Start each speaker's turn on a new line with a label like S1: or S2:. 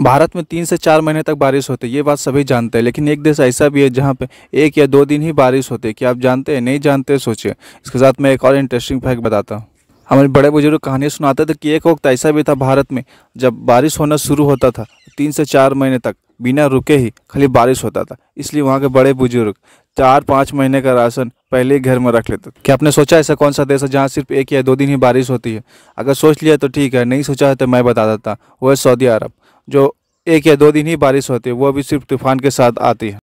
S1: भारत में तीन से चार महीने तक बारिश होती है ये बात सभी जानते हैं लेकिन एक देश ऐसा भी है जहाँ पे एक या दो दिन ही बारिश होती है कि आप जानते हैं नहीं जानते सोचिए इसके साथ मैं एक और इंटरेस्टिंग फैक्ट बताता हूँ हमारे बड़े बुजुर्ग कहानियाँ सुनाते थे कि एक वक्त ऐसा भी था भारत में जब बारिश होना शुरू होता था तीन से चार महीने तक बिना रुके ही खाली बारिश होता था इसलिए वहाँ के बड़े बुजुर्ग चार पाँच महीने का राशन पहले ही घर में रख लेते थे क्या आपने सोचा ऐसा कौन सा देश है जहाँ सिर्फ एक या दो दिन ही बारिश होती है अगर सोच लिया तो ठीक है नहीं सोचा है तो मैं बता देता वो है सऊदी अरब जो एक या दो दिन ही बारिश होती है वो भी सिर्फ तूफान के साथ आती है